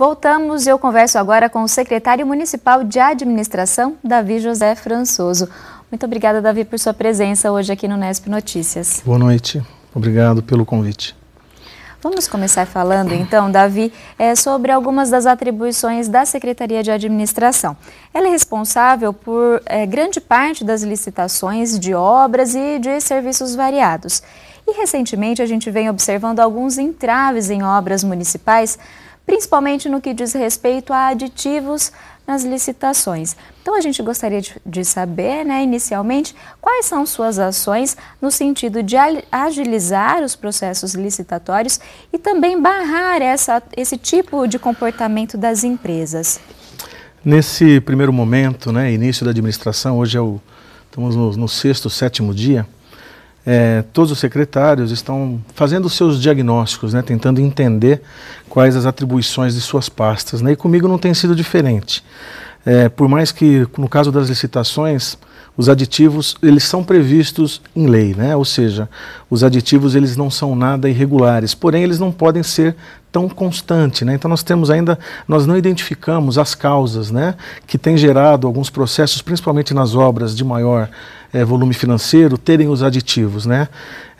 Voltamos e eu converso agora com o secretário municipal de administração, Davi José Françoso. Muito obrigada, Davi, por sua presença hoje aqui no Nesp Notícias. Boa noite. Obrigado pelo convite. Vamos começar falando então, Davi, é, sobre algumas das atribuições da Secretaria de Administração. Ela é responsável por é, grande parte das licitações de obras e de serviços variados. E recentemente a gente vem observando alguns entraves em obras municipais principalmente no que diz respeito a aditivos nas licitações. Então a gente gostaria de, de saber, né, inicialmente, quais são suas ações no sentido de agilizar os processos licitatórios e também barrar essa, esse tipo de comportamento das empresas. Nesse primeiro momento, né, início da administração, hoje é o, estamos no, no sexto, sétimo dia, é, todos os secretários estão fazendo seus diagnósticos, né, tentando entender quais as atribuições de suas pastas. Né, e comigo não tem sido diferente. É, por mais que, no caso das licitações, os aditivos eles são previstos em lei, né? ou seja, os aditivos eles não são nada irregulares, porém eles não podem ser tão constante, né? Então nós temos ainda, nós não identificamos as causas, né, que tem gerado alguns processos, principalmente nas obras de maior é, volume financeiro, terem os aditivos, né?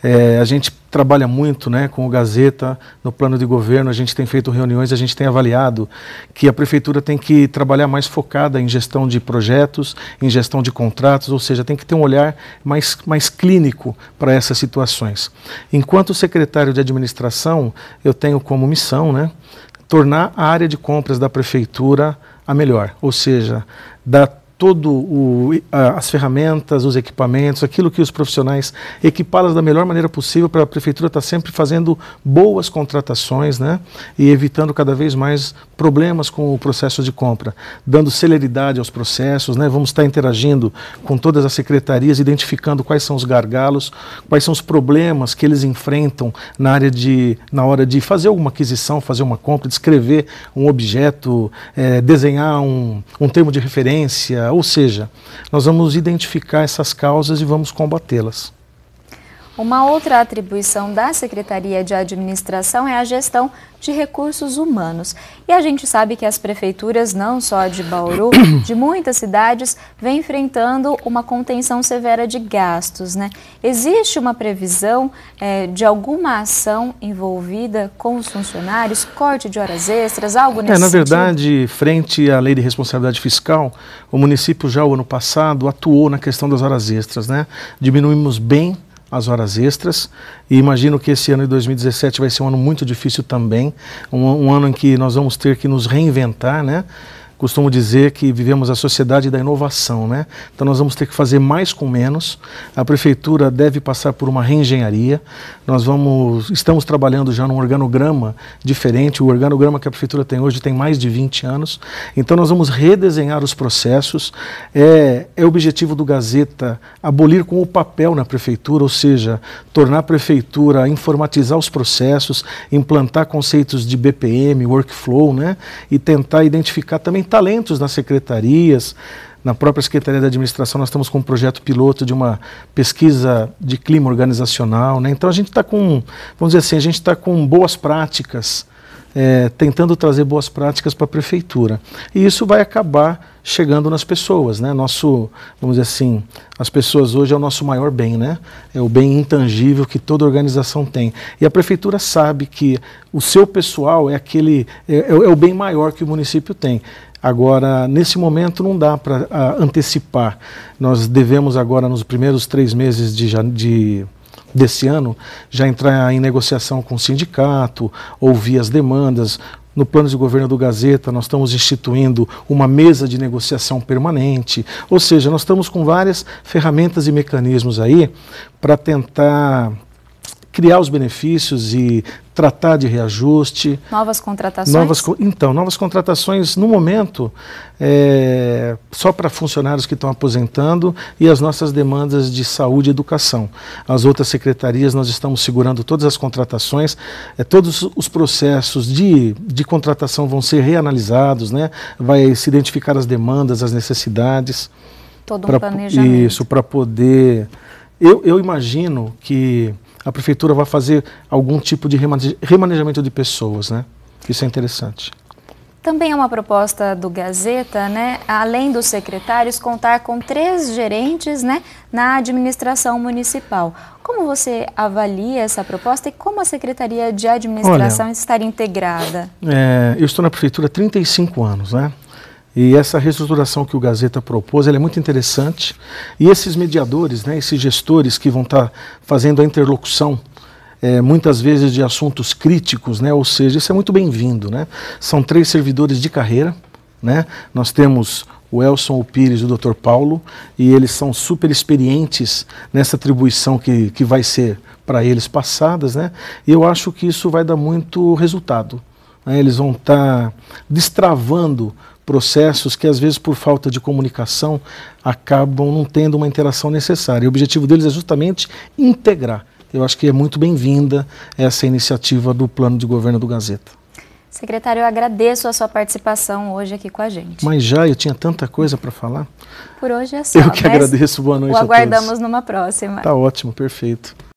É, a gente trabalha muito né, com o Gazeta no plano de governo, a gente tem feito reuniões, a gente tem avaliado que a prefeitura tem que trabalhar mais focada em gestão de projetos, em gestão de contratos, ou seja, tem que ter um olhar mais, mais clínico para essas situações. Enquanto secretário de administração, eu tenho como missão missão, né? Tornar a área de compras da prefeitura a melhor, ou seja, dar todo o, as ferramentas, os equipamentos, aquilo que os profissionais equipá-las da melhor maneira possível para a prefeitura estar tá sempre fazendo boas contratações, né? E evitando cada vez mais problemas com o processo de compra, dando celeridade aos processos, né? vamos estar interagindo com todas as secretarias, identificando quais são os gargalos, quais são os problemas que eles enfrentam na área de, na hora de fazer alguma aquisição, fazer uma compra, descrever um objeto, é, desenhar um, um termo de referência, ou seja, nós vamos identificar essas causas e vamos combatê-las. Uma outra atribuição da Secretaria de Administração é a gestão de recursos humanos. E a gente sabe que as prefeituras, não só de Bauru, de muitas cidades, vem enfrentando uma contenção severa de gastos. Né? Existe uma previsão é, de alguma ação envolvida com os funcionários, corte de horas extras, algo é, nesse é, Na verdade, sentido? frente à lei de responsabilidade fiscal, o município já o ano passado atuou na questão das horas extras. Né? Diminuímos bem as horas extras. E imagino que esse ano de 2017 vai ser um ano muito difícil também, um, um ano em que nós vamos ter que nos reinventar, né? costumo dizer que vivemos a sociedade da inovação, né? Então nós vamos ter que fazer mais com menos. A prefeitura deve passar por uma reengenharia. Nós vamos, estamos trabalhando já num organograma diferente. O organograma que a prefeitura tem hoje tem mais de 20 anos. Então nós vamos redesenhar os processos. É, é objetivo do Gazeta abolir com o papel na prefeitura, ou seja, tornar a prefeitura informatizar os processos, implantar conceitos de BPM, workflow, né? E tentar identificar também talentos nas secretarias. Na própria Secretaria da Administração, nós estamos com um projeto piloto de uma pesquisa de clima organizacional. Né? Então, a gente está com, vamos dizer assim, a gente está com boas práticas, é, tentando trazer boas práticas para a prefeitura. E isso vai acabar chegando nas pessoas, né? Nosso, vamos dizer assim, as pessoas hoje é o nosso maior bem, né? É o bem intangível que toda organização tem. E a prefeitura sabe que o seu pessoal é aquele é, é o bem maior que o município tem. Agora, nesse momento, não dá para ah, antecipar. Nós devemos agora, nos primeiros três meses de, de desse ano, já entrar em negociação com o sindicato, ouvir as demandas, no plano de governo do Gazeta, nós estamos instituindo uma mesa de negociação permanente, ou seja, nós estamos com várias ferramentas e mecanismos aí para tentar criar os benefícios e tratar de reajuste. Novas contratações? Novas, então, novas contratações no momento é, só para funcionários que estão aposentando e as nossas demandas de saúde e educação. As outras secretarias nós estamos segurando todas as contratações, é, todos os processos de, de contratação vão ser reanalisados, né? vai se identificar as demandas, as necessidades. Todo um pra, planejamento. Isso, para poder... Eu, eu imagino que a prefeitura vai fazer algum tipo de remanejamento de pessoas, né? Isso é interessante. Também é uma proposta do Gazeta, né, além dos secretários, contar com três gerentes né, na administração municipal. Como você avalia essa proposta e como a Secretaria de Administração Olha, estar integrada? É, eu estou na prefeitura há 35 anos, né? E essa reestruturação que o Gazeta propôs é muito interessante. E esses mediadores, né, esses gestores que vão estar tá fazendo a interlocução é, muitas vezes de assuntos críticos, né? ou seja, isso é muito bem-vindo. Né? São três servidores de carreira, né? nós temos o Elson, o Pires e o Dr. Paulo, e eles são super experientes nessa atribuição que, que vai ser para eles passadas, né? e eu acho que isso vai dar muito resultado. Né? Eles vão estar tá destravando processos que às vezes por falta de comunicação acabam não tendo uma interação necessária. E o objetivo deles é justamente integrar. Eu acho que é muito bem-vinda essa iniciativa do plano de governo do Gazeta. Secretário, eu agradeço a sua participação hoje aqui com a gente. Mas já eu tinha tanta coisa para falar. Por hoje é só. Eu que agradeço, boa noite. O aguardamos numa próxima. Tá ótimo, perfeito.